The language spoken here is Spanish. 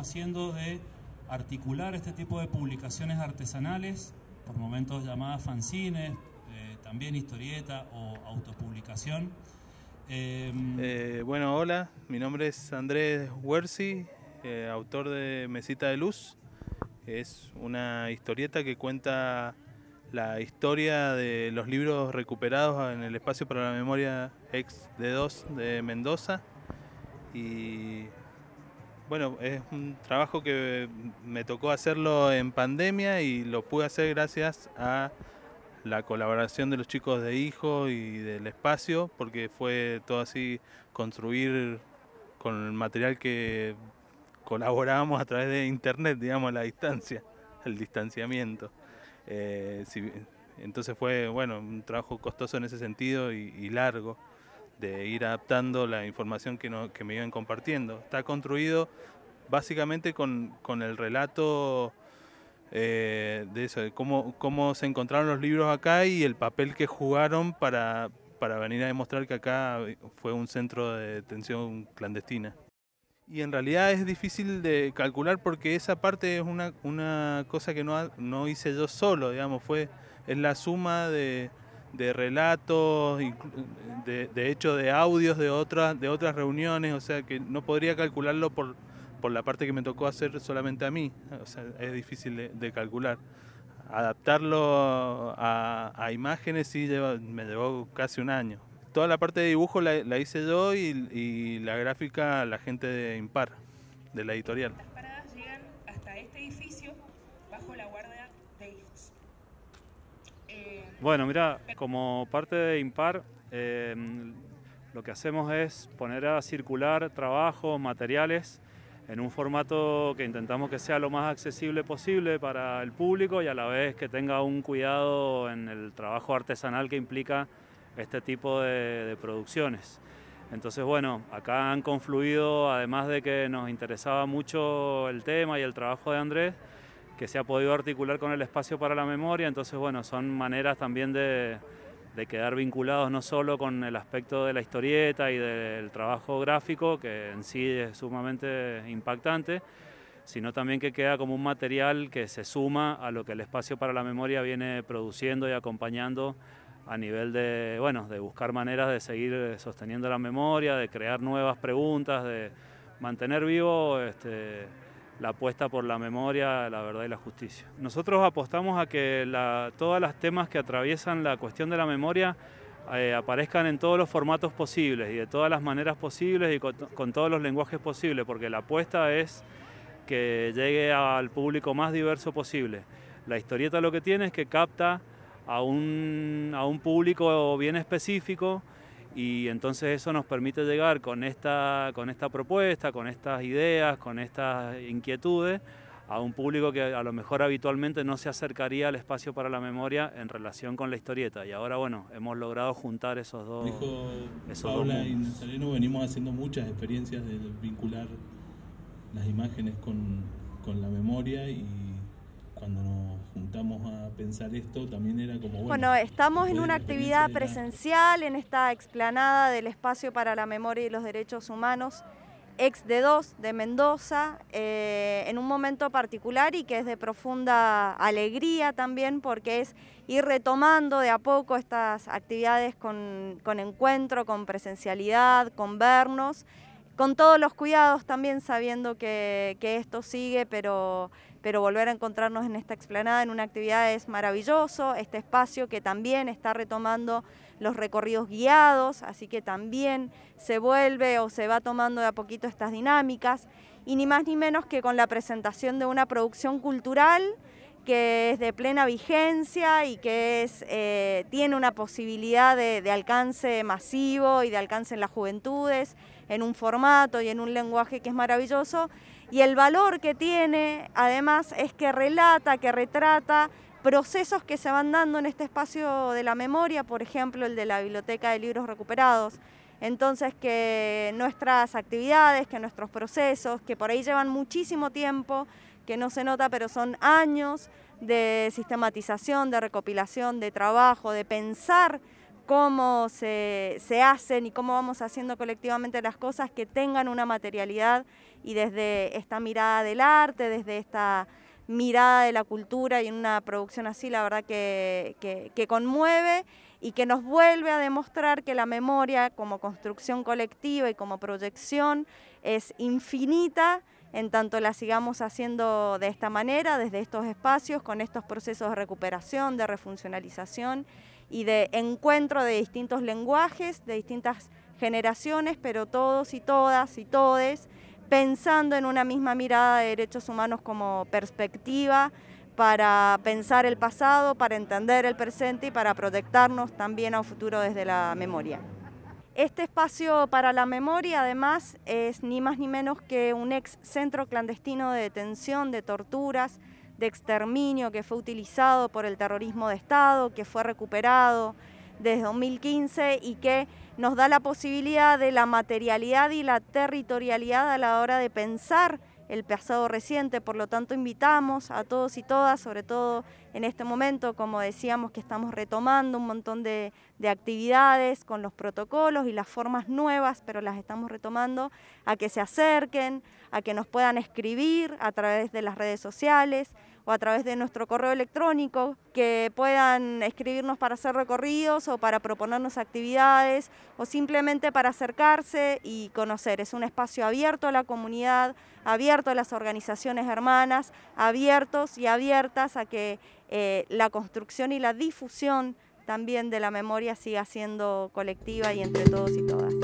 haciendo de articular este tipo de publicaciones artesanales, por momentos llamadas fanzines, eh, también historieta o autopublicación. Eh, eh, bueno, hola, mi nombre es Andrés Huerzi, autor de Mesita de Luz. Es una historieta que cuenta la historia de los libros recuperados en el espacio para la memoria ex D2 de Mendoza y bueno, es un trabajo que me tocó hacerlo en pandemia y lo pude hacer gracias a la colaboración de los chicos de Hijo y del espacio, porque fue todo así construir con el material que colaborábamos a través de internet, digamos, la distancia, el distanciamiento. Eh, entonces fue, bueno, un trabajo costoso en ese sentido y largo de ir adaptando la información que, que me iban compartiendo. Está construido básicamente con, con el relato eh, de de cómo, cómo se encontraron los libros acá y el papel que jugaron para, para venir a demostrar que acá fue un centro de detención clandestina. Y en realidad es difícil de calcular porque esa parte es una, una cosa que no, no hice yo solo, digamos, fue es la suma de, de relatos, de, hecho de audios de otras, de otras reuniones, o sea que no podría calcularlo por, por la parte que me tocó hacer solamente a mí, o sea, es difícil de, calcular. Adaptarlo a, imágenes sí me llevó casi un año. Toda la parte de dibujo la, hice yo y, y, la gráfica la gente de Impar, de la editorial. Las paradas llegan hasta este edificio bajo la guardia de hijos. Eh, bueno, mira, como parte de Impar, em, lo que hacemos es poner a circular trabajos, materiales, en un formato que intentamos que sea lo más accesible posible para el público y a la vez que tenga un cuidado en el trabajo artesanal que implica este tipo de producciones. Entonces, bueno, acá han confluido, además de que nos interesaba mucho el tema y el trabajo de Andrés, que se ha podido articular con el espacio para la memoria, entonces bueno, son maneras también de, de quedar vinculados no solo con el aspecto de la historieta y del trabajo gráfico, que en sí es sumamente impactante, sino también que queda como un material que se suma a lo que el espacio para la memoria viene produciendo y acompañando a nivel de, bueno, de buscar maneras de seguir sosteniendo la memoria, de crear nuevas preguntas, de mantener vivo este, la apuesta por la memoria, la verdad y la justicia. Nosotros apostamos a que todos los temas que atraviesan la cuestión de la memoria eh, aparezcan en todos los formatos posibles y de todas las maneras posibles y con, todos los lenguajes posibles, porque la apuesta es que llegue al público más diverso posible. La historieta lo que tiene es que capta a a un público bien específico, y entonces eso nos permite llegar con esta, con esta propuesta, con estas ideas, con estas inquietudes a un público que a lo mejor habitualmente no se acercaría al espacio para la memoria en relación con la historieta. Y ahora, bueno, hemos logrado juntar esos dos. Paula y venimos haciendo muchas experiencias de vincular las imágenes con, con la memoria cuando nos juntamos a pensar esto, también era como... Bueno, bueno estamos en una actividad presencial, en esta explanada del Espacio para la Memoria y los Derechos Humanos, ex de dos, de Mendoza, eh, en un momento particular y que es de profunda alegría también porque es ir retomando de a poco estas actividades con, encuentro, con presencialidad, con vernos, con todos los cuidados también sabiendo que esto sigue, pero pero volver a encontrarnos en esta explanada, en una actividad es maravilloso, este espacio que también está retomando los recorridos guiados, así que también se vuelve o se va tomando de a poquito estas dinámicas, y ni más ni menos que con la presentación de una producción cultural que es de plena vigencia y que es, eh, tiene una posibilidad de, de alcance masivo y de alcance en las juventudes, en un formato y en un lenguaje que es maravilloso y el valor que tiene, además, es que relata, que retrata procesos que se van dando en este espacio de la memoria, por ejemplo, el de la Biblioteca de Libros Recuperados. Entonces, que nuestras actividades, que nuestros procesos, que por ahí llevan muchísimo tiempo, que no se nota, pero son años de sistematización, de recopilación, de trabajo, de pensar cómo se, se hacen y cómo vamos haciendo colectivamente las cosas que tengan una materialidad y desde esta mirada del arte, desde esta mirada de la cultura y una producción así, la verdad que, que, que, conmueve y que nos vuelve a demostrar que la memoria como construcción colectiva y como proyección es infinita en tanto la sigamos haciendo de esta manera, desde estos espacios, con estos procesos de recuperación, de refuncionalización y de encuentro de distintos lenguajes, de distintas generaciones, pero todos y todas y todes pensando en una misma mirada de derechos humanos como perspectiva para pensar el pasado, para entender el presente y para protegernos también a un futuro desde la memoria. Este espacio para la memoria, además, es ni más ni menos que un ex centro clandestino de detención, de torturas, de exterminio que fue utilizado por el terrorismo de Estado, que fue recuperado desde 2015 y que nos da la posibilidad de la materialidad y la territorialidad a la hora de pensar el pasado reciente, por lo tanto invitamos a todos y todas, sobre todo en este momento, como decíamos que estamos retomando un montón de, actividades con los protocolos y las formas nuevas, pero las estamos retomando, a que se acerquen, a que nos puedan escribir a través de las redes sociales, o a través de nuestro correo electrónico, que puedan escribirnos para hacer recorridos o para proponernos actividades o simplemente para acercarse y conocer. Es un espacio abierto a la comunidad, abierto a las organizaciones hermanas, abiertos y abiertas a que eh, la construcción y la difusión también de la memoria siga siendo colectiva y entre todos y todas.